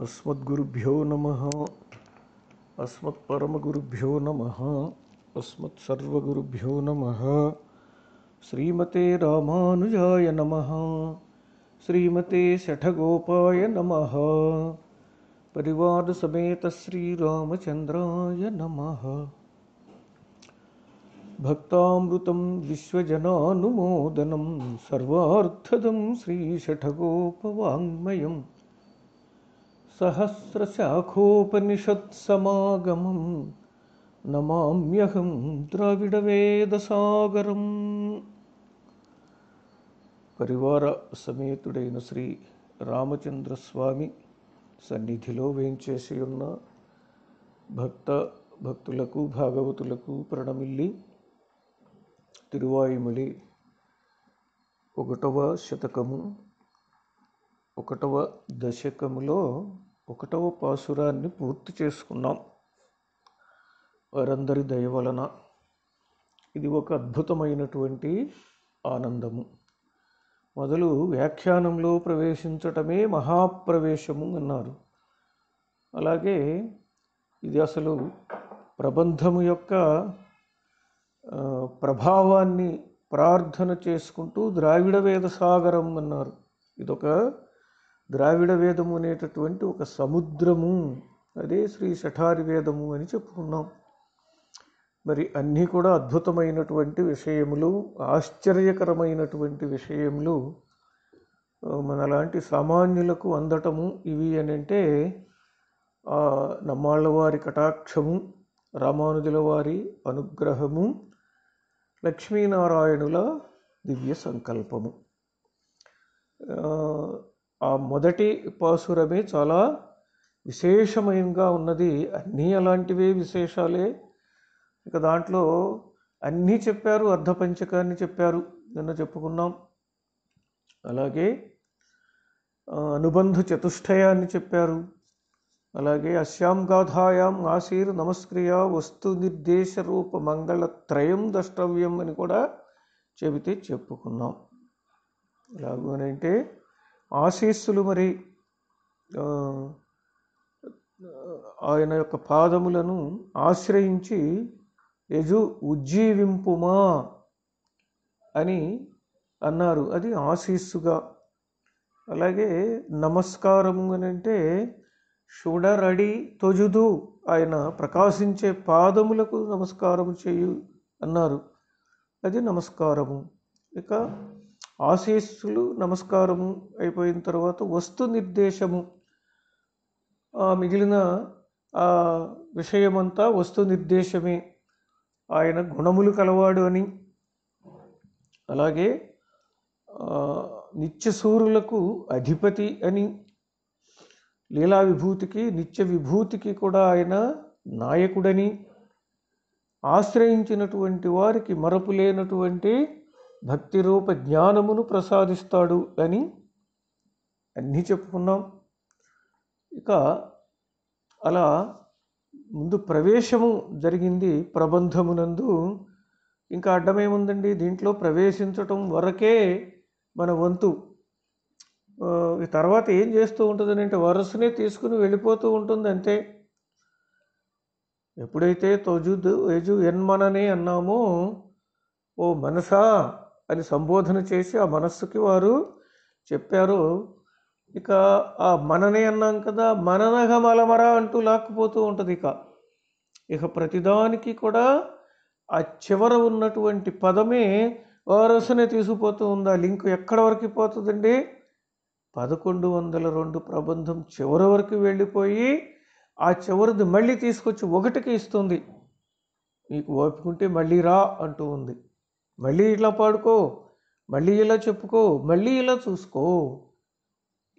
अस्मद्गुरुभ्यो नमः अस्मत्परमगुरुभ्यो नमः अस्मत्सर्वगुरुभ्यो नमः श्रीमते रामानुजाय नमः श्रीमते शठगोपाय नमः परिवारसमेत श्रीरामचन्द्राय नमः भक्तामृतं विश्वजनानुमोदनं सर्वार्थदं श्रीषठगोपवाङ्मयम् సహస్రశాఖోపనిషత్సమాగమం నమామ్యహం ద్రావిడవేదసాగరం పరివార సమేతుడైన శ్రీ రామచంద్రస్వామి సన్నిధిలో వేయించేసి ఉన్న భక్త భక్తులకు భాగవతులకు ప్రణమిల్లి తిరువాయుమలి ఒకటవ శతకము ఒకటవ దశకంలో ఒకటవ పాసురాన్ని పూర్తి చేసుకున్నాం వారందరి దయ వలన ఇది ఒక అద్భుతమైనటువంటి ఆనందము మొదలు వ్యాఖ్యానంలో ప్రవేశించటమే మహాప్రవేశము అన్నారు అలాగే ఇది అసలు ప్రబంధము యొక్క ప్రభావాన్ని ప్రార్థన చేసుకుంటూ ద్రావిడ వేద సాగరం అన్నారు ఇదొక ద్రావిడ వేదము అనేటటువంటి ఒక సముద్రము అదే శ్రీ శఠారి వేదము అని చెప్పుకున్నాం మరి అన్నీ కూడా అద్భుతమైనటువంటి విషయములు ఆశ్చర్యకరమైనటువంటి విషయములు మనలాంటి సామాన్యులకు అందటము ఇవి అని అంటే నమ్మాళ్ళవారి కటాక్షము రామానుజుల వారి అనుగ్రహము లక్ష్మీనారాయణుల దివ్య సంకల్పము ఆ మొదటి పాసురమే చాలా విశేషమయంగా ఉన్నది అన్నీ అలాంటివే విశేషాలే ఇక దాంట్లో అన్నీ చెప్పారు అర్ధపంచకాన్ని చెప్పారు నిన్న చెప్పుకున్నాం అలాగే అనుబంధ చతుష్టయాన్ని చెప్పారు అలాగే అశ్యాం గాథాయాం ఆశీర్ నమస్క్రియ వస్తు నిర్దేశ రూప మంగళత్రయం ద్రష్టవ్యం అని కూడా చెబితే చెప్పుకున్నాం ఎలాగనంటే ఆశీస్సులు మరి ఆయన యొక్క పాదములను ఆశ్రయించి యజు ఉజ్జీవింపుమా అని అన్నారు అది ఆశీస్సుగా అలాగే నమస్కారము అని అంటే షుడరడి తొజుదు ఆయన ప్రకాశించే పాదములకు నమస్కారం చేయు అన్నారు అది నమస్కారము ఇక ఆశీస్సులు నమస్కారము అయిపోయిన తర్వాత వస్తు నిర్దేశము మిగిలిన విషయమంతా వస్తు నిర్దేశమే ఆయన గుణములు కలవాడు అని అలాగే నిత్యసూరులకు అధిపతి అని లీలా విభూతికి నిత్య విభూతికి కూడా ఆయన నాయకుడని ఆశ్రయించినటువంటి వారికి మరపు లేనటువంటి భక్తి రూప జ్ఞానమును ప్రసాదిస్తాడు అని అన్నీ చెప్పుకున్నాం ఇక అలా ముందు ప్రవేశము జరిగింది ప్రబంధమునందు ఇంకా అడ్డమేముందండి దీంట్లో ప్రవేశించటం వరకే మన వంతు తర్వాత ఏం చేస్తూ ఉంటుంది అంటే వరుసనే తీసుకుని వెళ్ళిపోతూ ఉంటుంది అంతే ఎప్పుడైతే తోజుద్ యజు ఎన్మననే అన్నామో ఓ మనసా అని సంబోధన చేసి ఆ మనస్సుకి వారు చెప్పారు ఇక ఆ మననే అన్నాం కదా మననగ మలమర అంటూ లాక్కుపోతూ ఉంటుంది ఇక ఇక ప్రతిదానికి కూడా ఆ చివర ఉన్నటువంటి పదమే వరుసనే తీసుకుపోతూ ఉందా లింక్ ఎక్కడ వరకు పోతుందండి పదకొండు వందల రెండు ప్రబంధం చివరి వరకు వెళ్ళిపోయి ఆ చివరిది మళ్ళీ తీసుకొచ్చి ఒకటికి ఇస్తుంది మీకు ఓపుకుంటే మళ్ళీ రా అంటూ ఉంది మళ్ళీ ఇలా పాడుకో మళ్ళీ ఇలా చెప్పుకో మళ్ళీ ఇలా చూసుకో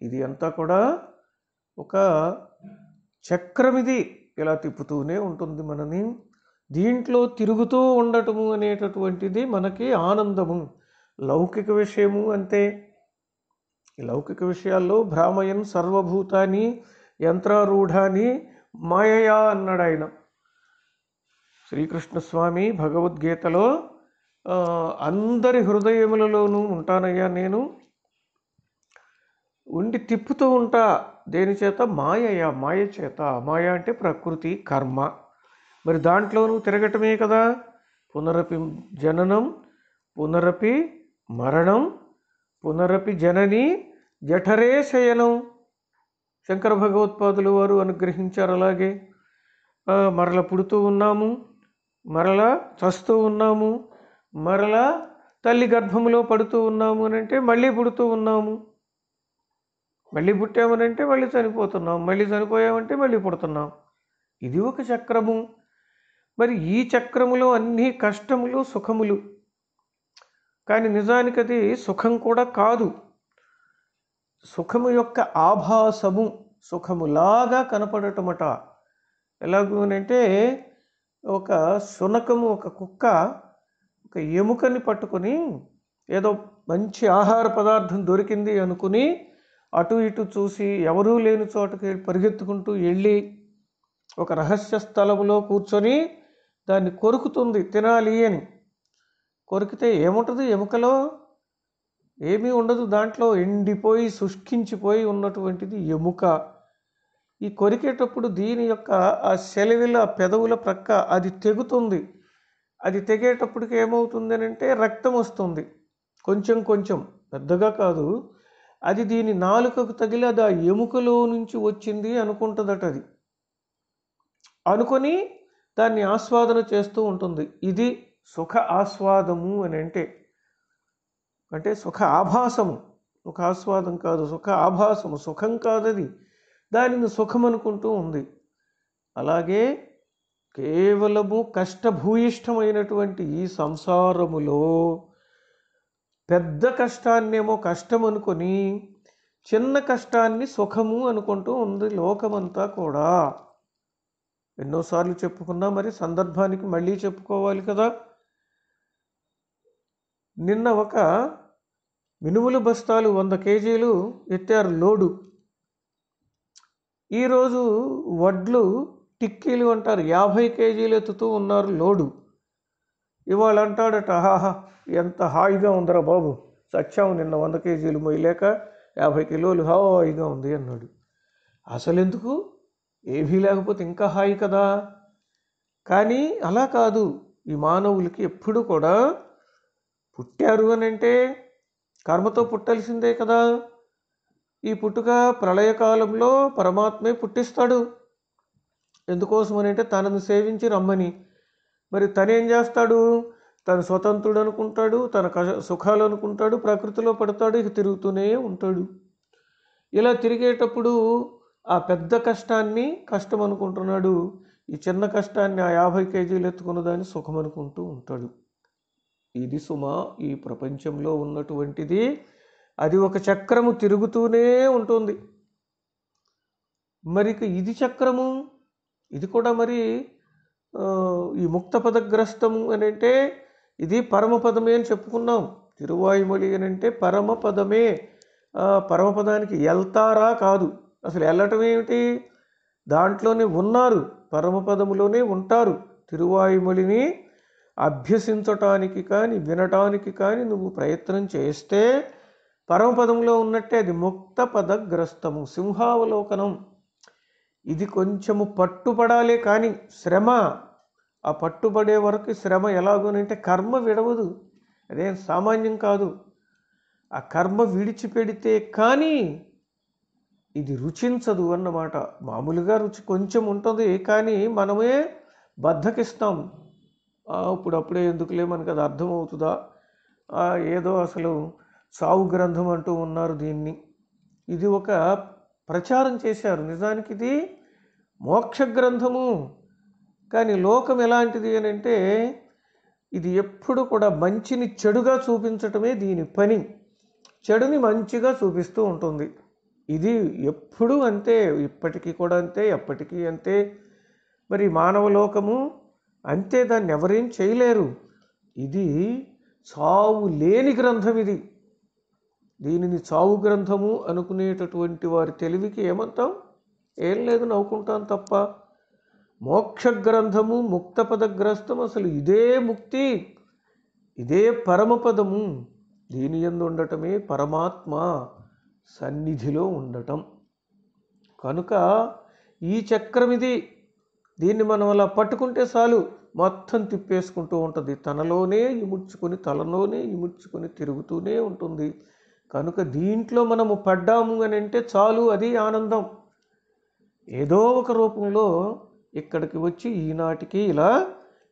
ఇది అంతా కూడా ఒక చక్రం ఇది ఇలా తిప్పుతూనే ఉంటుంది మనని దీంట్లో తిరుగుతూ ఉండటము అనేటటువంటిది మనకి ఆనందము లౌకిక విషయము అంతే లౌకిక విషయాల్లో భ్రామయం సర్వభూతాన్ని యంత్రారూఢాన్ని మాయయా అన్నాడు ఆయన శ్రీకృష్ణస్వామి భగవద్గీతలో అందరి హృదయములలోనూ ఉంటానయ్యా నేను ఉండి తిప్పుతూ ఉంటా దేని చేత మాయయ్యా మాయ చేత మాయ అంటే ప్రకృతి కర్మ మరి దాంట్లోనూ తిరగటమే కదా పునరపి జననం పునరపి మరణం పునరపి జనని జఠరే శయనం శంకర భగవత్పాదులు వారు అనుగ్రహించారు అలాగే మరల పుడుతూ ఉన్నాము మరల చస్తూ ఉన్నాము మరలా తల్లి గర్భంలో పడుతూ ఉన్నాము అని అంటే మళ్ళీ పుడుతూ ఉన్నాము మళ్ళీ పుట్టామనంటే మళ్ళీ చనిపోతున్నాం మళ్ళీ చనిపోయామంటే మళ్ళీ పుడుతున్నాం ఇది ఒక చక్రము మరి ఈ చక్రములో అన్ని కష్టములు సుఖములు కానీ నిజానికి అది సుఖం కూడా కాదు సుఖము యొక్క ఆభాసము సుఖములాగా కనపడటమట ఎలాగూ ఒక శునకము ఒక కుక్క ఒక ఎముకని పట్టుకొని ఏదో మంచి ఆహార పదార్థం దొరికింది అనుకుని అటు ఇటు చూసి ఎవరూ లేని చోటకి పరిగెత్తుకుంటూ వెళ్ళి ఒక రహస్య స్థలంలో కూర్చొని దాన్ని కొరుకుతుంది తినాలి అని కొరికితే ఏముంటుంది ఎముకలో ఏమీ ఉండదు దాంట్లో ఎండిపోయి శుష్కించిపోయి ఉన్నటువంటిది ఎముక ఈ కొరికేటప్పుడు దీని యొక్క ఆ సెలవిల పెదవుల ప్రక్క అది తెగుతుంది అది తెగేటప్పటికి ఏమవుతుంది అని అంటే రక్తం వస్తుంది కొంచెం కొంచెం పెద్దగా కాదు అది దీని నాలుకకు తగిలి అది ఆ ఎముకలో నుంచి వచ్చింది అనుకుంటుందట అది అనుకొని దాన్ని ఆస్వాదన చేస్తూ ఉంటుంది ఇది సుఖ ఆస్వాదము అని అంటే అంటే సుఖ ఆభాసము సుఖ ఆస్వాదం కాదు సుఖ ఆభాసము సుఖం కాదది దానిని సుఖం అనుకుంటూ ఉంది అలాగే కేవలము కష్టభూయిష్టమైనటువంటి ఈ సంసారములో పెద్ద కష్టాన్నేమో కష్టం అనుకొని చిన్న కష్టాన్ని సుఖము అనుకుంటూ ఉంది లోకమంతా కూడా ఎన్నోసార్లు చెప్పుకున్నా మరి సందర్భానికి మళ్ళీ చెప్పుకోవాలి కదా నిన్న ఒక మినుములు బస్తాలు వంద కేజీలు ఎత్తారు లోడు ఈరోజు వడ్లు టిక్కీలు అంటారు యాభై కేజీలు ఎత్తుతూ ఉన్నారు లోడు ఇవాళ అంటాడట హాహా ఎంత హాయిగా ఉందిరా బాబు సత్యం నిన్న వంద కేజీలు మొయ్యలేక యాభై కిలోలు హాయిగా ఉంది అన్నాడు అసలెందుకు ఏమీ లేకపోతే ఇంకా హాయి కదా కానీ అలా కాదు ఈ మానవులకి ఎప్పుడు కూడా పుట్టారు అని అంటే కర్మతో పుట్టాల్సిందే కదా ఈ పుట్టుక ప్రళయకాలంలో పరమాత్మే పుట్టిస్తాడు ఎందుకోసం అని అంటే తనను సేవించి రమ్మని మరి తనేం చేస్తాడు తను స్వతంత్రుడు అనుకుంటాడు తన కష సుఖాలు అనుకుంటాడు ప్రకృతిలో పడతాడు ఇక తిరుగుతూనే ఉంటాడు ఇలా తిరిగేటప్పుడు ఆ పెద్ద కష్టాన్ని కష్టం అనుకుంటున్నాడు ఈ చిన్న కష్టాన్ని ఆ యాభై కేజీలు ఎత్తుకున్న దాన్ని సుఖం అనుకుంటూ ఉంటాడు ఇది సుమ ఈ ప్రపంచంలో ఉన్నటువంటిది అది ఒక చక్రము తిరుగుతూనే ఉంటుంది మరిక ఇది చక్రము ఇది కూడా మరి ఈ ముక్త పదగ్రస్తము అని అంటే ఇది పరమపదమే అని చెప్పుకున్నాం తిరువాయుమొళి అని అంటే పరమపదమే పరమపదానికి వెళ్తారా కాదు అసలు వెళ్ళటం ఏమిటి దాంట్లోనే ఉన్నారు పరమపదములోనే ఉంటారు తిరువాయుమొళిని అభ్యసించటానికి కానీ వినటానికి కానీ నువ్వు ప్రయత్నం చేస్తే పరమపదంలో ఉన్నట్టే అది ముక్త పదగ్రస్తము సింహావలోకనం ఇది కొంచెము పట్టుబడాలే కానీ శ్రమ ఆ పట్టుబడే వరకు శ్రమ ఎలాగోనంటే కర్మ విడవదు అదేం సామాన్యం కాదు ఆ కర్మ విడిచిపెడితే కానీ ఇది రుచించదు అన్నమాట మామూలుగా రుచి కొంచెం ఉంటుంది కానీ మనమే బద్ధకిస్తాం ఇప్పుడు అప్పుడే ఎందుకులే మనకు అది అర్థమవుతుందా ఏదో అసలు సావు గ్రంథం అంటూ ఉన్నారు దీన్ని ఇది ఒక ప్రచారం చేశారు నిజానికి ఇది మోక్ష గ్రంథము కానీ లోకం ఎలాంటిది అని అంటే ఇది ఎప్పుడు కూడా మంచిని చెడుగా చూపించటమే దీని పని చెడుని మంచిగా చూపిస్తూ ఉంటుంది ఇది ఎప్పుడు అంతే ఇప్పటికీ కూడా అంతే ఎప్పటికీ అంతే మరి మానవ లోకము అంతే దాన్ని ఎవరేం చేయలేరు ఇది చావు లేని గ్రంథం ఇది దీనిని చావు గ్రంథము అనుకునేటటువంటి వారి తెలివికి ఏమంటాం ఏం లేదు నవ్వుకుంటాం తప్ప మోక్ష గ్రంథము ముక్తపద గ్రంథం అసలు ఇదే ముక్తి ఇదే పరమపదము దీని ఎందు ఉండటమే పరమాత్మ సన్నిధిలో ఉండటం కనుక ఈ చక్రం ఇది దీన్ని మనం అలా పట్టుకుంటే చాలు మొత్తం తిప్పేసుకుంటూ ఉంటుంది తనలోనే ఇముడ్చుకొని తలలోనే ఇముడ్చుకొని తిరుగుతూనే ఉంటుంది కనుక దీంట్లో మనము పడ్డాము అని అంటే చాలు అది ఆనందం ఏదో ఒక రూపంలో ఇక్కడికి వచ్చి ఈనాటికి ఇలా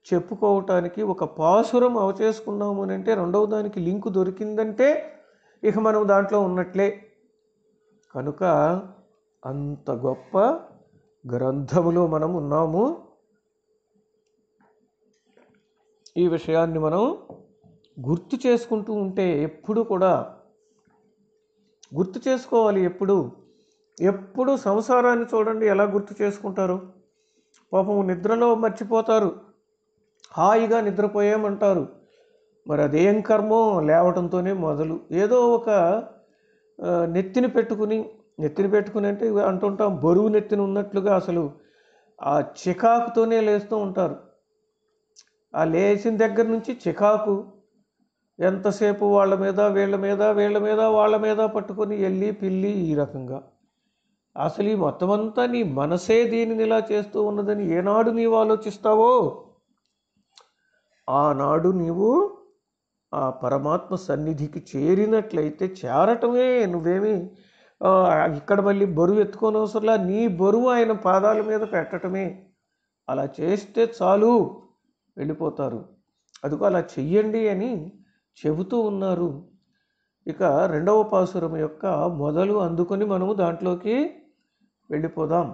చెప్పుకోవటానికి ఒక పాసురం అవచేసుకున్నాము అని అంటే రెండవ దానికి లింకు దొరికిందంటే ఇక మనం దాంట్లో ఉన్నట్లే కనుక అంత గొప్ప గ్రంథములో మనం ఉన్నాము ఈ విషయాన్ని మనం గుర్తు చేసుకుంటూ ఉంటే ఎప్పుడు కూడా గుర్తు చేసుకోవాలి ఎప్పుడు ఎప్పుడు సంసారాన్ని చూడండి ఎలా గుర్తు చేసుకుంటారు పాపం నిద్రలో మర్చిపోతారు హాయిగా నిద్రపోయామంటారు మరి అదేం కర్మో లేవటంతోనే మొదలు ఏదో ఒక నెత్తిని పెట్టుకుని నెత్తిని పెట్టుకుని అంటే అంటుంటాం బరువు నెత్తిని ఉన్నట్లుగా అసలు ఆ చికాకుతోనే లేస్తూ ఉంటారు ఆ లేచిన దగ్గర నుంచి చికాకు ఎంతసేపు వాళ్ళ మీద వీళ్ళ మీద వీళ్ళ మీద వాళ్ళ మీద పట్టుకొని వెళ్ళి పిల్లి ఈ రకంగా అసలు ఈ మొత్తం అంతా నీ మనసే దీనిని ఇలా చేస్తూ ఉన్నదని ఏనాడు నీవు ఆలోచిస్తావో ఆనాడు నీవు ఆ పరమాత్మ సన్నిధికి చేరినట్లయితే చేరటమే నువ్వేమి ఇక్కడ మళ్ళీ బరువు ఎత్తుకొని అవసరంలా నీ బరువు ఆయన పాదాల మీద పెట్టటమే అలా చేస్తే చాలు వెళ్ళిపోతారు అదిగో అలా చెయ్యండి అని చెబుతూ ఉన్నారు ఇక రెండవ పాసురం యొక్క మొదలు అందుకొని మనము దాంట్లోకి వెళ్ళిపోదాం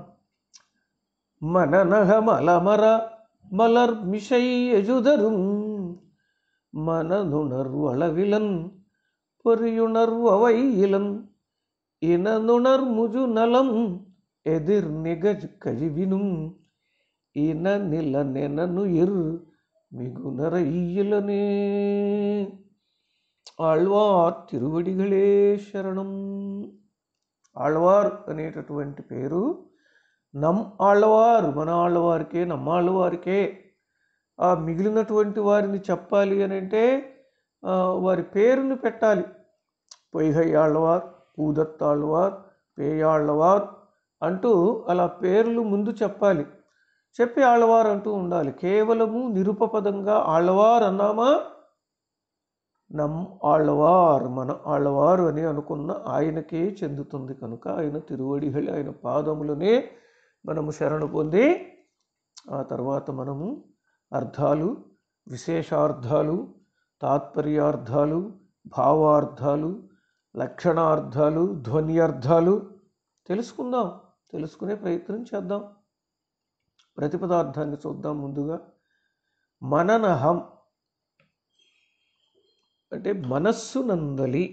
మన నహ మలమర మలర్ మిషై యజుదరు మననుణర్వళవిలన్ పొరియుణర్వైలన్ ఇననుణర్ముజు నలం ఎదిర్ నిగజ్ కజివిను ఇన నిల నెనను ఎర్ మిగునరయ్యులనే ఆళ్వార్ తిరువడిగలే శరణం ఆళ్వార్ అనేటటువంటి పేరు నమ్ ఆళ్వారు మన ఆళ్ళవారికే నమ్మాళ్ళవారికే ఆ మిగిలినటువంటి వారిని చెప్పాలి అని అంటే వారి పేరుని పెట్టాలి పొయ్యి ఆళ్ళవార్ పూదత్తాళ్ళవార్ పేయాళ్ళవార్ అంటూ అలా పేర్లు ముందు చెప్పాలి చెప్పి ఆళ్ళవారు అంటూ ఉండాలి కేవలము నిరుపపదంగా ఆళ్ళవారు అన్నామా నమ్ ఆళ్ళవారు మన ఆళ్ళవారు అని అనుకున్న ఆయనకే చెందుతుంది కనుక ఆయన తిరువడిహళి ఆయన పాదములనే మనము శరణు పొంది ఆ తర్వాత మనము అర్థాలు విశేషార్థాలు తాత్పర్యార్థాలు భావార్థాలు లక్షణార్థాలు ధ్వన్యర్థాలు తెలుసుకుందాం తెలుసుకునే ప్రయత్నం చేద్దాం ప్రతిపదార్థాన్ని చూద్దాం ముందుగా మననహం అంటే మనస్సు నందలి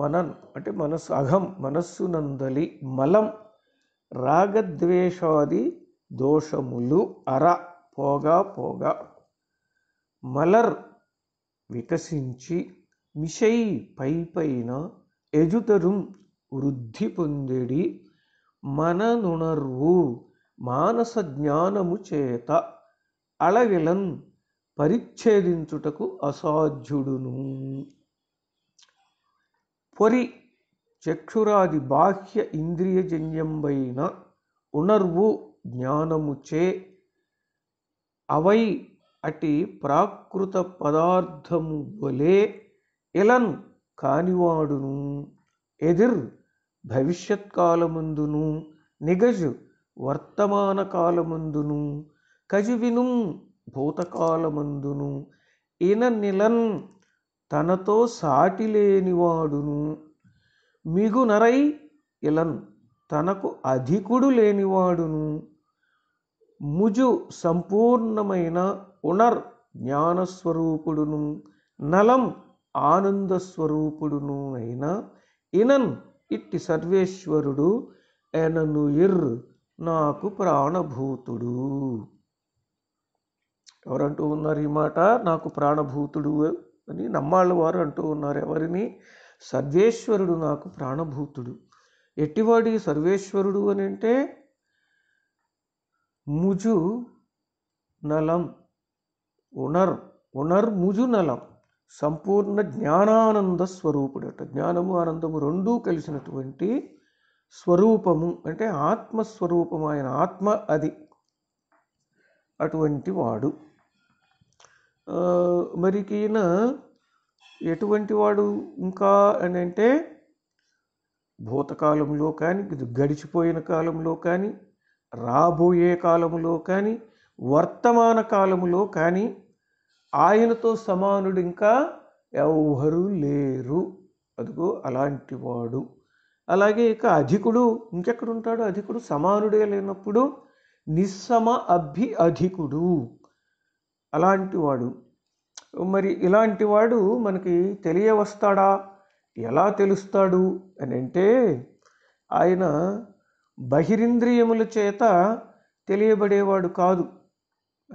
మనన్ అంటే మనస్సు అహం మనస్సు నందలి మలం రాగద్వేషాది దోషములు అర పోగా పోగా మలర్ వికసించి మిషై పై పైన ఎజుతరుం వృద్ధి పొందిడి మననుణర్వు మానస జ్ఞానము చేత అళవిలన్ పరిచ్ఛేదించుటకు అసాధ్యుడును పొరి చక్షురాది బాహ్య ఇంద్రియజన్యంబైన ఉణర్వు జ్ఞానముచే అవై అటి ప్రాకృత పదార్థము వలే ఎలన్ కానివాడును ఎదిర్ భవిష్యత్ కాలమందును నిగజు వర్తమాన కాలమందును కజివినుం భూతకాలమందును ఈయన నిలన్ తనతో సాటి లేనివాడును మిగునరై ఇలన్ తనకు అధికుడు లేనివాడును ముజు సంపూర్ణమైన ఉనర్ జ్ఞానస్వరూపుడును నలం ఆనందస్వరూపుడును అయిన ఇనన్ ఇట్టి సర్వేశ్వరుడు ఎనను ఇర్ నాకు ప్రాణభూతుడు ఎవరంటూ ఉన్నారు ఈ మాట నాకు ప్రాణభూతుడు అని నమ్మాళ్ళ వారు అంటూ ఉన్నారు ఎవరిని సర్వేశ్వరుడు నాకు ప్రాణభూతుడు ఎట్టివాడి సర్వేశ్వరుడు అని అంటే ముజు నలం ఉణర్ ఉణర్ ముజు నలం సంపూర్ణ జ్ఞానానంద స్వరూపుడు అట జ్ఞానము ఆనందము రెండూ కలిసినటువంటి స్వరూపము అంటే ఆత్మస్వరూపము ఆయన ఆత్మ అది అటువంటి వాడు మరికి ఈయన ఎటువంటి వాడు ఇంకా అని అంటే భూతకాలంలో కానీ గడిచిపోయిన కాలంలో కానీ రాబోయే కాలంలో కానీ వర్తమాన కాలంలో కానీ ఆయనతో సమానుడు ఇంకా ఎవరు లేరు అదిగో అలాంటి వాడు అలాగే ఇక అధికుడు ఇంకెక్కడుంటాడు అధికుడు సమానుడే లేనప్పుడు నిస్సమ అభి అధికుడు అలాంటి వాడు మరి ఇలాంటి వాడు మనకి తెలియవస్తాడా ఎలా తెలుస్తాడు అని అంటే ఆయన బహిరింద్రియముల చేత తెలియబడేవాడు కాదు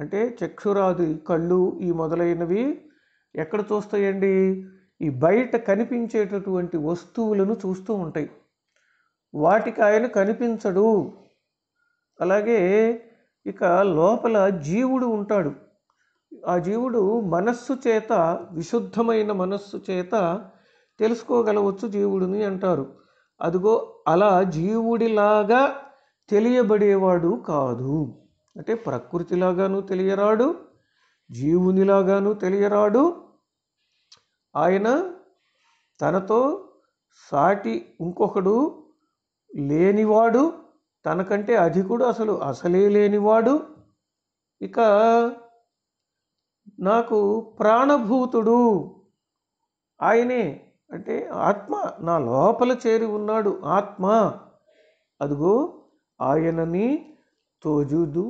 అంటే చక్షురాది కళ్ళు ఈ మొదలైనవి ఎక్కడ చూస్తాయండి ఈ బయట కనిపించేటటువంటి వస్తువులను చూస్తూ ఉంటాయి వాటికి ఆయన కనిపించడు అలాగే ఇక లోపల జీవుడు ఉంటాడు ఆ జీవుడు మనస్సు చేత విశుద్ధమైన మనస్సు చేత తెలుసుకోగలవచ్చు జీవుడిని అంటారు అదిగో అలా జీవుడిలాగా తెలియబడేవాడు కాదు అంటే ప్రకృతిలాగాను తెలియరాడు జీవునిలాగాను తెలియరాడు ఆయన తనతో సాటి ఇంకొకడు లేనివాడు తనకంటే అధికుడు అసలు అసలే లేనివాడు ఇక నాకు ప్రాణభూతుడు ఆయనే అంటే ఆత్మ నా లోపల చేరి ఉన్నాడు ఆత్మ అదిగో ఆయనని తోజుదు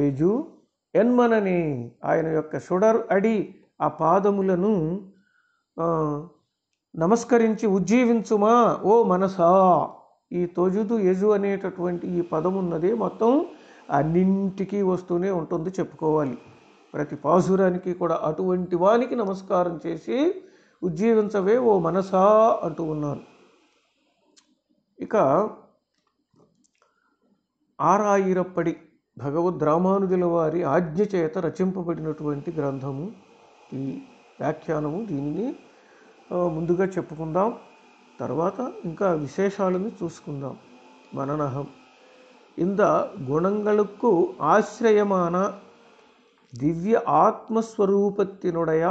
ఏజు ఎన్మనని ఆయన యొక్క షుడర్ అడి ఆ పాదములను నమస్కరించి ఉజ్జీవించుమా ఓ మనసా ఈ తోజుదు యజు అనేటటువంటి ఈ పదమున్నదే మొత్తం అన్నింటికీ వస్తూనే ఉంటుంది చెప్పుకోవాలి ప్రతి పాసురానికి కూడా అటువంటి వానికి నమస్కారం చేసి ఉజ్జీవించవే ఓ మనసా అంటూ ఉన్నాను ఇక ఆరాయిరప్పడి భగవద్ రామానుజుల వారి ఆజ్ఞ చేత రచింపబడినటువంటి గ్రంథము ఈ వ్యాఖ్యానము దీనిని ముందుగా చెప్పుకుందాం తర్వాత ఇంకా విశేషాలను చూసుకుందాం మననహం ఇంద గుణంగళుకు ఆశ్రయమాన திவ்ய ஆத்மஸ்வரூபத்தினுடைய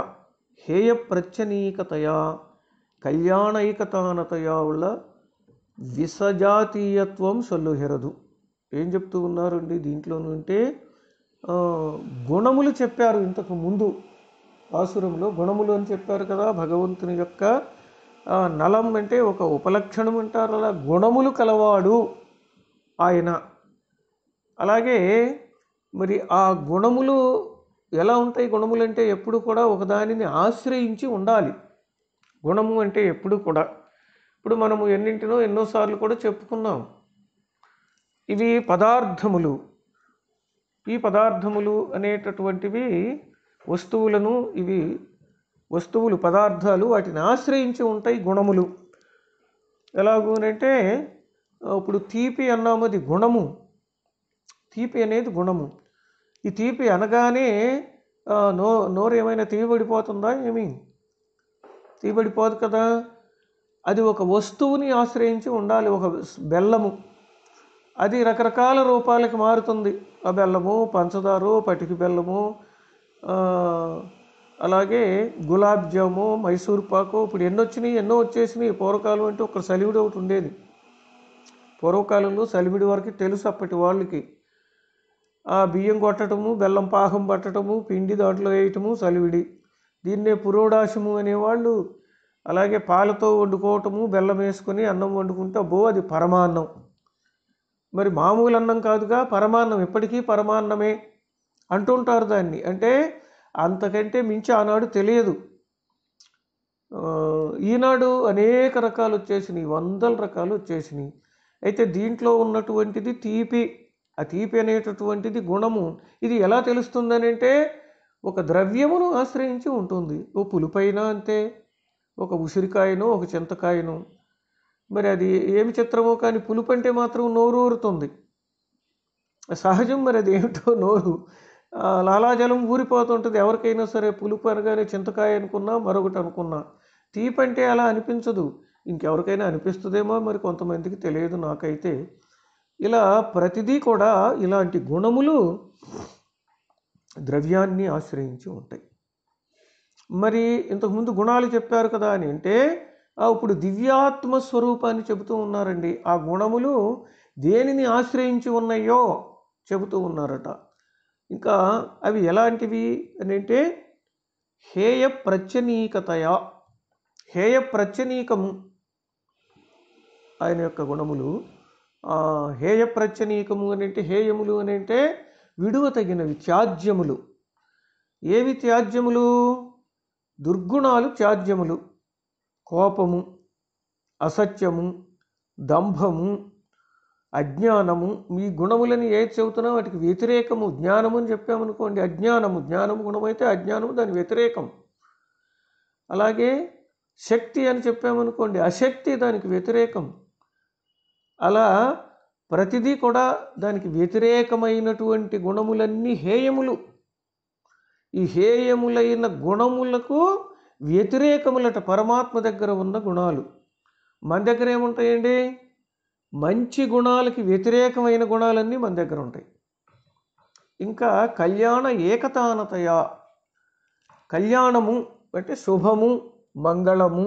ஹேய பிரச்சனீகதையா கல்யாண ஏகதானதையா உள்ள విసజాతీయత్వం సొల్లుహెరదు ఏం చెప్తూ ఉన్నారండి దీంట్లో ఉంటే గుణములు చెప్పారు ఇంతకు ముందు ఆసురంలో గుణములు అని చెప్పారు కదా భగవంతుని యొక్క నలం అంటే ఒక ఉపలక్షణం అంటారు అలా గుణములు కలవాడు ఆయన అలాగే మరి ఆ గుణములు ఎలా ఉంటాయి గుణములు అంటే ఎప్పుడు కూడా ఒకదానిని ఆశ్రయించి ఉండాలి గుణము అంటే ఎప్పుడు కూడా ఇప్పుడు మనము ఎన్నింటినో ఎన్నోసార్లు కూడా చెప్పుకున్నాం ఇవి పదార్థములు ఈ పదార్థములు అనేటటువంటివి వస్తువులను ఇవి వస్తువులు పదార్థాలు వాటిని ఆశ్రయించి ఉంటాయి గుణములు ఎలాగూనంటే ఇప్పుడు తీపి అన్నామది గుణము తీపి అనేది గుణము ఈ తీపి అనగానే నో నోరు ఏమైనా తీయబడిపోతుందా ఏమి తీయబడిపోదు కదా అది ఒక వస్తువుని ఆశ్రయించి ఉండాలి ఒక బెల్లము అది రకరకాల రూపాలకి మారుతుంది ఆ బెల్లము పంచదారు పటికి బెల్లము అలాగే గులాబ్ జాము మైసూర్ పాకు ఇప్పుడు ఎన్నో వచ్చినాయి ఎన్నో వచ్చేసినాయి పూర్వకాలం అంటే ఒక సలివిడి ఒకటి ఉండేది పూర్వకాలంలో సలివిడి వరకు తెలుసు అప్పటి వాళ్ళకి ఆ బియ్యం కొట్టడము బెల్లం పాకం పట్టడము పిండి దాంట్లో వేయటము సలివిడి దీన్నే పురోడాశము అనేవాళ్ళు అలాగే పాలతో వండుకోవటము బెల్లం వేసుకొని అన్నం వండుకుంటే బో అది పరమాన్నం మరి మామూలు అన్నం కాదుగా పరమాన్నం ఎప్పటికీ పరమాన్నమే అంటుంటారు దాన్ని అంటే అంతకంటే మించి ఆనాడు తెలియదు ఈనాడు అనేక రకాలు వచ్చేసినాయి వందల రకాలు వచ్చేసినాయి అయితే దీంట్లో ఉన్నటువంటిది తీపి ఆ తీపి అనేటటువంటిది గుణము ఇది ఎలా తెలుస్తుందని అంటే ఒక ద్రవ్యమును ఆశ్రయించి ఉంటుంది ఓ పులిపైన అంతే ఒక ఉసిరికాయను ఒక చింతకాయను మరి అది ఏమి చిత్రమో కానీ పులుపు అంటే మాత్రం నోరు ఊరుతుంది సహజం మరి అది ఏమిటో నోరు లాలాజలం ఊరిపోతుంటుంది ఎవరికైనా సరే పులుపు అనగానే చింతకాయ అనుకున్నా మరొకటి అనుకున్నా తీపంటే అలా అనిపించదు ఇంకెవరికైనా అనిపిస్తుందేమో మరి కొంతమందికి తెలియదు నాకైతే ఇలా ప్రతిదీ కూడా ఇలాంటి గుణములు ద్రవ్యాన్ని ఆశ్రయించి ఉంటాయి మరి ఇంతకుముందు గుణాలు చెప్పారు కదా అని అంటే ఇప్పుడు దివ్యాత్మ స్వరూపాన్ని చెబుతూ ఉన్నారండి ఆ గుణములు దేనిని ఆశ్రయించి ఉన్నాయో చెబుతూ ఉన్నారట ఇంకా అవి ఎలాంటివి అని అంటే హేయ ప్రత్యనీకతయా హేయ ప్రత్యనీకము ఆయన యొక్క గుణములు హేయ ప్రత్యనీకము అని అంటే హేయములు అని అంటే విడువ తగినవి త్యాజ్యములు ఏవి త్యాజ్యములు దుర్గుణాలు త్యాజ్యములు కోపము అసత్యము దంభము అజ్ఞానము మీ గుణములని ఏది చెబుతున్నా వాటికి వ్యతిరేకము జ్ఞానము అని చెప్పామనుకోండి అజ్ఞానము జ్ఞానము గుణమైతే అజ్ఞానము దాని వ్యతిరేకం అలాగే శక్తి అని చెప్పామనుకోండి అశక్తి దానికి వ్యతిరేకం అలా ప్రతిదీ కూడా దానికి వ్యతిరేకమైనటువంటి గుణములన్నీ హేయములు ఈ హేయములైన గుణములకు వ్యతిరేకములట పరమాత్మ దగ్గర ఉన్న గుణాలు మన దగ్గర ఏముంటాయండి మంచి గుణాలకి వ్యతిరేకమైన గుణాలన్నీ మన దగ్గర ఉంటాయి ఇంకా కళ్యాణ ఏకతానతయా కళ్యాణము అంటే శుభము మంగళము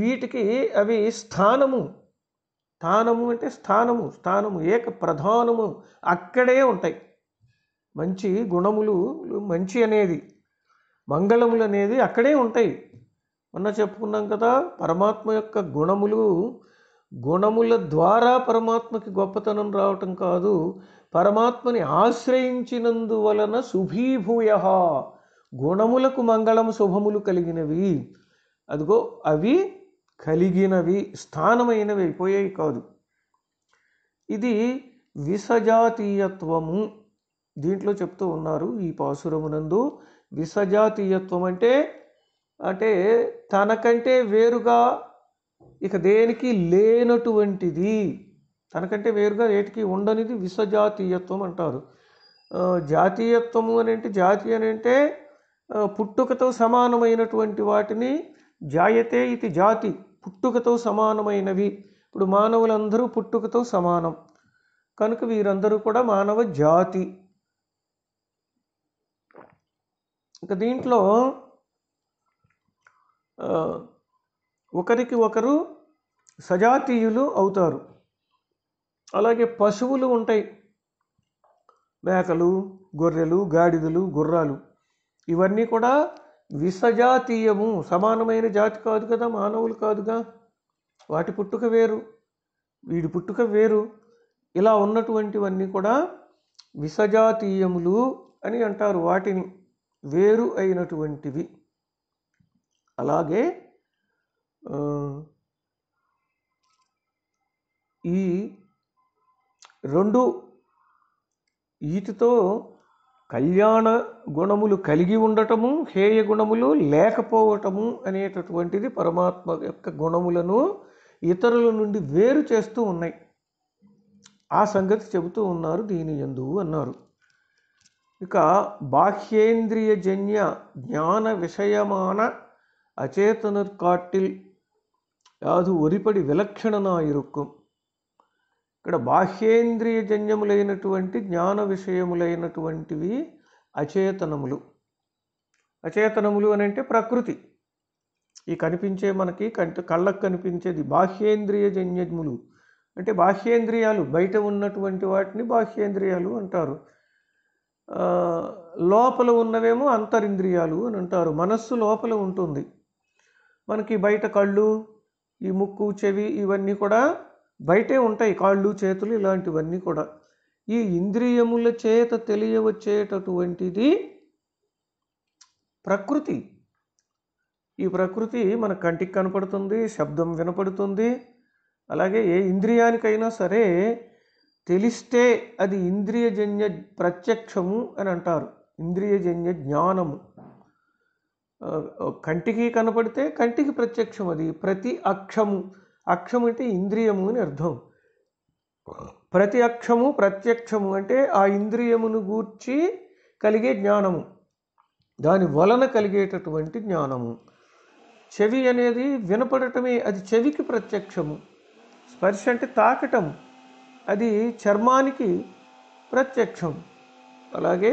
వీటికి అవి స్థానము స్థానము అంటే స్థానము స్థానము ఏక ప్రధానము అక్కడే ఉంటాయి మంచి గుణములు మంచి అనేది మంగళములు అనేది అక్కడే ఉంటాయి మొన్న చెప్పుకున్నాం కదా పరమాత్మ యొక్క గుణములు గుణముల ద్వారా పరమాత్మకి గొప్పతనం రావటం కాదు పరమాత్మని ఆశ్రయించినందువలన శుభీభూయ గుణములకు మంగళము శుభములు కలిగినవి అదిగో అవి కలిగినవి స్థానమైనవి అయిపోయాయి కాదు ఇది విసజాతీయత్వము దీంట్లో చెప్తూ ఉన్నారు ఈ పాసురమునందు విసజాతీయత్వం అంటే అంటే తనకంటే వేరుగా ఇక దేనికి లేనటువంటిది తనకంటే వేరుగా ఏటికి ఉండనిది విసజాతీయత్వం అంటారు జాతీయత్వము అని అంటే జాతి అని అంటే పుట్టుకతో సమానమైనటువంటి వాటిని జాయతే ఇది జాతి పుట్టుకతో సమానమైనవి ఇప్పుడు మానవులందరూ పుట్టుకతో సమానం కనుక వీరందరూ కూడా మానవ జాతి ఇక దీంట్లో ఒకరికి ఒకరు సజాతీయులు అవుతారు అలాగే పశువులు ఉంటాయి మేకలు గొర్రెలు గాడిదలు గుర్రాలు ఇవన్నీ కూడా విసజాతీయము సమానమైన జాతి కాదు కదా మానవులు కాదుగా వాటి పుట్టుక వేరు వీడి పుట్టుక వేరు ఇలా ఉన్నటువంటివన్నీ కూడా విసజాతీయములు అని అంటారు వాటిని వేరు అయినటువంటివి అలాగే ఈ రెండు ఈటితో కళ్యాణ గుణములు కలిగి ఉండటము హేయ గుణములు లేకపోవటము అనేటటువంటిది పరమాత్మ యొక్క గుణములను ఇతరుల నుండి వేరు చేస్తూ ఉన్నాయి ఆ సంగతి చెబుతూ ఉన్నారు దీని ఎందు అన్నారు ఇక బాహ్యేంద్రియజన్య జ్ఞాన విషయమాన అచేతన అచేతనర్కాటిల్ ఒరిపడి ஒருபடி விலட்சணனாயிருக்கும் ఇక్కడ బాహ్యేంద్రియ జన్యములైనటువంటి జ్ఞాన విషయములైనటువంటివి అచేతనములు అచేతనములు అని అంటే ప్రకృతి ఈ కనిపించే మనకి కంటి కళ్ళకు కనిపించేది బాహ్యేంద్రియ జన్యములు అంటే బాహ్యేంద్రియాలు బయట ఉన్నటువంటి వాటిని బాహ్యేంద్రియాలు అంటారు లోపల ఉన్నవేమో అంతరింద్రియాలు అని అంటారు మనస్సు లోపల ఉంటుంది మనకి బయట కళ్ళు ఈ ముక్కు చెవి ఇవన్నీ కూడా బయటే ఉంటాయి కాళ్ళు చేతులు ఇలాంటివన్నీ కూడా ఈ ఇంద్రియముల చేత తెలియవచ్చేటటువంటిది ప్రకృతి ఈ ప్రకృతి మన కంటికి కనపడుతుంది శబ్దం వినపడుతుంది అలాగే ఏ ఇంద్రియానికైనా సరే తెలిస్తే అది ఇంద్రియజన్య ప్రత్యక్షము అని అంటారు ఇంద్రియజన్య జ్ఞానము కంటికి కనపడితే కంటికి ప్రత్యక్షం అది ప్రతి అక్షము అక్షం అంటే ఇంద్రియము అని అర్థం ప్రతి అక్షము ప్రత్యక్షము అంటే ఆ ఇంద్రియమును గూర్చి కలిగే జ్ఞానము దాని వలన కలిగేటటువంటి జ్ఞానము చెవి అనేది వినపడటమే అది చెవికి ప్రత్యక్షము స్పర్శ అంటే తాకటం అది చర్మానికి ప్రత్యక్షం అలాగే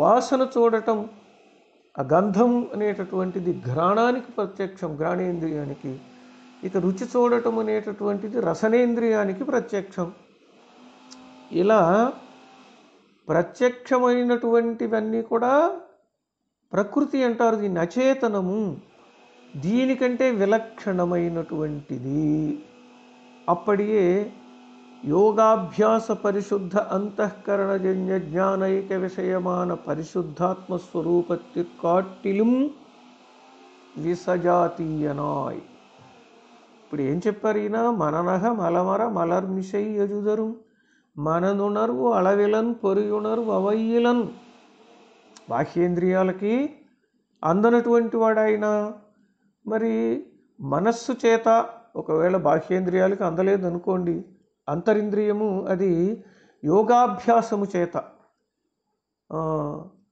వాసన చూడటం ఆ గంధం అనేటటువంటిది ఘ్రాణానికి ప్రత్యక్షం ఘ్రాణేంద్రియానికి ఇక రుచి చూడటం అనేటటువంటిది రసనేంద్రియానికి ప్రత్యక్షం ఇలా ప్రత్యక్షమైనటువంటివన్నీ కూడా ప్రకృతి అంటారు దీన్ని అచేతనము దీనికంటే విలక్షణమైనటువంటిది అప్పటియే యోగాభ్యాస పరిశుద్ధ అంతఃకరణజన్య జ్ఞానైక విషయమాన పరిశుద్ధాత్మస్వరూపత్తికాటిలుం విసజాతీయనాయ్ ఇప్పుడు ఏం చెప్పారు ఈయన మననహ మలమర మలర్మిషై యజుదరు మననునర్వు అళవిలన్ పొరియునర్వు అవయ్యిలన్ బాహ్యేంద్రియాలకి అందనటువంటి వాడైనా మరి మనస్సు చేత ఒకవేళ బాహ్యేంద్రియాలకి అందలేదనుకోండి అంతరింద్రియము అది యోగాభ్యాసము చేత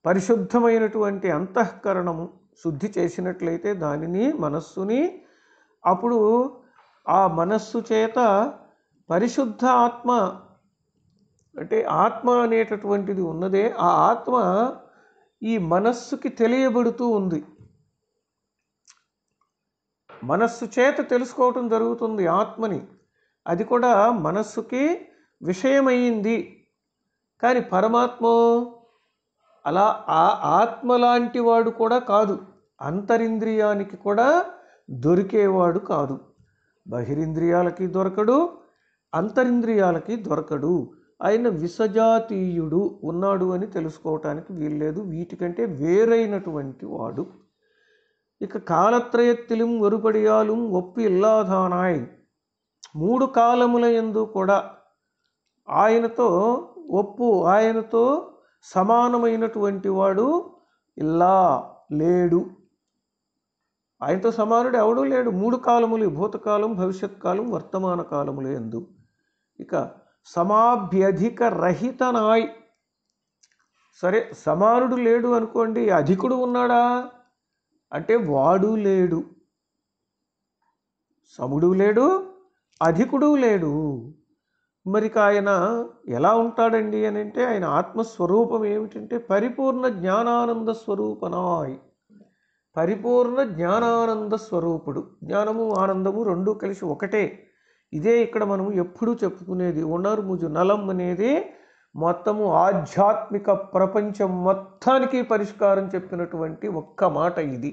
పరిశుద్ధమైనటువంటి అంతఃకరణము శుద్ధి చేసినట్లయితే దానిని మనస్సుని అప్పుడు ఆ మనస్సు చేత పరిశుద్ధ ఆత్మ అంటే ఆత్మ అనేటటువంటిది ఉన్నదే ఆ ఆత్మ ఈ మనస్సుకి తెలియబడుతూ ఉంది మనస్సు చేత తెలుసుకోవటం జరుగుతుంది ఆత్మని అది కూడా మనస్సుకి విషయమైంది కానీ పరమాత్మ అలా ఆ ఆత్మ లాంటి వాడు కూడా కాదు అంతరింద్రియానికి కూడా దొరికేవాడు కాదు బహిరింద్రియాలకి దొరకడు అంతరింద్రియాలకి దొరకడు ఆయన విషజాతీయుడు ఉన్నాడు అని తెలుసుకోవటానికి వీల్లేదు వీటికంటే వేరైనటువంటి వాడు ఇక కాలత్రయత్తిలిం వరుపడియాలు ఒప్పి ఇల్లాధానాయ్ మూడు కాలముల ఎందు కూడా ఆయనతో ఒప్పు ఆయనతో సమానమైనటువంటి వాడు ఇలా లేడు ఆయనతో సమానుడు ఎవడూ లేడు మూడు కాలములు భూతకాలం భవిష్యత్ కాలం వర్తమాన కాలములు ఎందు ఇక సమాభ్యధిక రహితనాయ్ సరే సమానుడు లేడు అనుకోండి అధికుడు ఉన్నాడా అంటే వాడు లేడు సముడు లేడు అధికుడు లేడు మరిక ఆయన ఎలా ఉంటాడండి అని అంటే ఆయన ఆత్మస్వరూపం ఏమిటంటే పరిపూర్ణ జ్ఞానానంద స్వరూపనాయ్ పరిపూర్ణ జ్ఞానానంద స్వరూపుడు జ్ఞానము ఆనందము రెండూ కలిసి ఒకటే ఇదే ఇక్కడ మనము ఎప్పుడూ చెప్పుకునేది ఉణర్ముజు నలం అనేది మొత్తము ఆధ్యాత్మిక ప్రపంచం మొత్తానికి పరిష్కారం చెప్పినటువంటి ఒక్క మాట ఇది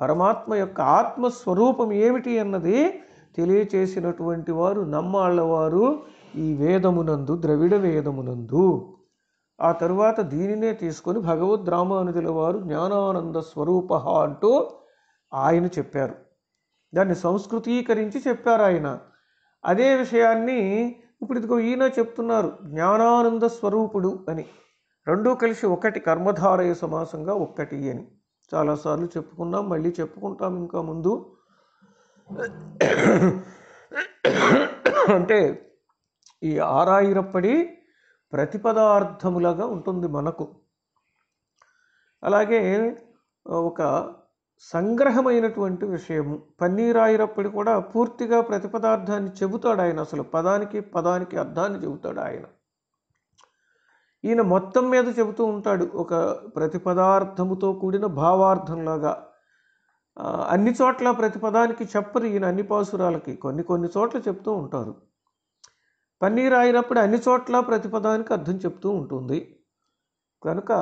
పరమాత్మ యొక్క ఆత్మస్వరూపం ఏమిటి అన్నది తెలియచేసినటువంటి వారు నమ్మాళ్ళవారు ఈ వేదమునందు ద్రవిడ వేదమునందు ఆ తరువాత దీనినే తీసుకొని భగవద్ రామానుజుల వారు జ్ఞానానంద స్వరూప అంటూ ఆయన చెప్పారు దాన్ని సంస్కృతీకరించి చెప్పారు ఆయన అదే విషయాన్ని ఇప్పుడు ఇదిగో ఈయన చెప్తున్నారు జ్ఞానానంద స్వరూపుడు అని రెండూ కలిసి ఒకటి కర్మధారయ సమాసంగా ఒక్కటి అని చాలాసార్లు చెప్పుకున్నాం మళ్ళీ చెప్పుకుంటాం ఇంకా ముందు అంటే ఈ ఆరాయిరప్పడి ప్రతిపదార్థములుగా ఉంటుంది మనకు అలాగే ఒక సంగ్రహమైనటువంటి విషయము పన్నీరాయిరప్పటి కూడా పూర్తిగా ప్రతిపదార్థాన్ని చెబుతాడు ఆయన అసలు పదానికి పదానికి అర్థాన్ని చెబుతాడు ఆయన ఈయన మొత్తం మీద చెబుతూ ఉంటాడు ఒక ప్రతిపదార్థముతో కూడిన భావార్థంలాగా అన్ని చోట్ల ప్రతి పదానికి చెప్పరు ఈయన అన్ని పాసురాలకి కొన్ని కొన్ని చోట్ల చెప్తూ ఉంటారు పన్నీర్ అయినప్పుడు అన్ని చోట్ల ప్రతి పదానికి అర్థం చెప్తూ ఉంటుంది కనుక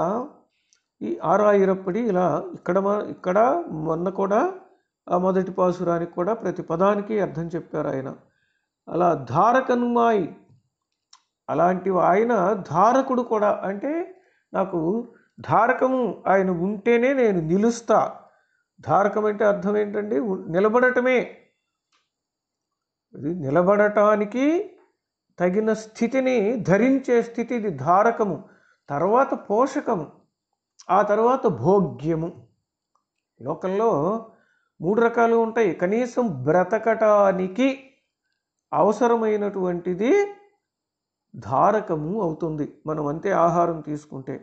ఈ ఆరాయిరప్పటి ఇలా ఇక్కడ ఇక్కడ మొన్న కూడా ఆ మొదటి పాసురానికి కూడా ప్రతి పదానికి అర్థం చెప్పారు ఆయన అలా ధారకన్మాయి అలాంటి ఆయన ధారకుడు కూడా అంటే నాకు ధారకము ఆయన ఉంటేనే నేను నిలుస్తా ధారకం అంటే అర్థం ఏంటండి నిలబడటమే ఇది నిలబడటానికి తగిన స్థితిని ధరించే స్థితి ఇది ధారకము తర్వాత పోషకము ఆ తర్వాత భోగ్యము లోకంలో మూడు రకాలు ఉంటాయి కనీసం బ్రతకటానికి అవసరమైనటువంటిది ధారకము అవుతుంది మనం అంతే ఆహారం తీసుకుంటే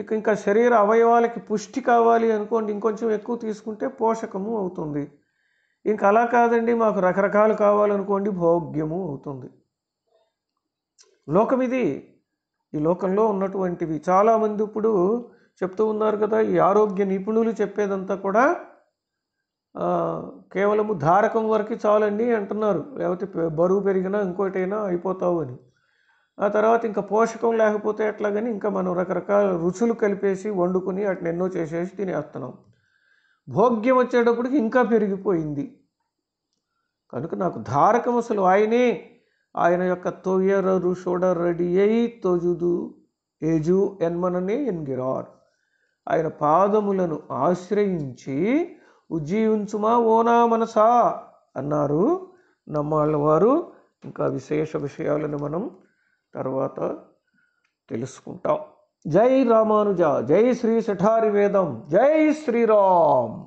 ఇక ఇంకా శరీర అవయవాలకి పుష్టి కావాలి అనుకోండి ఇంకొంచెం ఎక్కువ తీసుకుంటే పోషకము అవుతుంది ఇంకా అలా కాదండి మాకు రకరకాలు కావాలనుకోండి భోగ్యము అవుతుంది లోకం ఇది ఈ లోకంలో ఉన్నటువంటివి చాలామంది ఇప్పుడు చెప్తూ ఉన్నారు కదా ఈ ఆరోగ్య నిపుణులు చెప్పేదంతా కూడా కేవలము ధారకం వరకు చాలండి అంటున్నారు లేకపోతే బరువు పెరిగినా ఇంకోటైనా అయిపోతావు అని ఆ తర్వాత ఇంకా పోషకం లేకపోతే ఎట్లాగని ఇంకా మనం రకరకాల రుచులు కలిపేసి వండుకుని అట్లా ఎన్నో చేసేసి తినేస్తున్నాం భోగ్యం వచ్చేటప్పటికి ఇంకా పెరిగిపోయింది కనుక నాకు ధారకం అసలు ఆయనే ఆయన యొక్క తొయ్యరరు షోడరడి అయి తొజుదు ఎజు ఎన్మననే ఎన్గిరార్ ఆయన పాదములను ఆశ్రయించి ఉజ్జీవించుమా ఓనా మనసా అన్నారు నమ్మాళ్ళ వారు ఇంకా విశేష విషయాలను మనం తర్వాత తెలుసుకుంటాం జై రామానుజ జై శ్రీ శఠారి వేదం జై శ్రీరామ్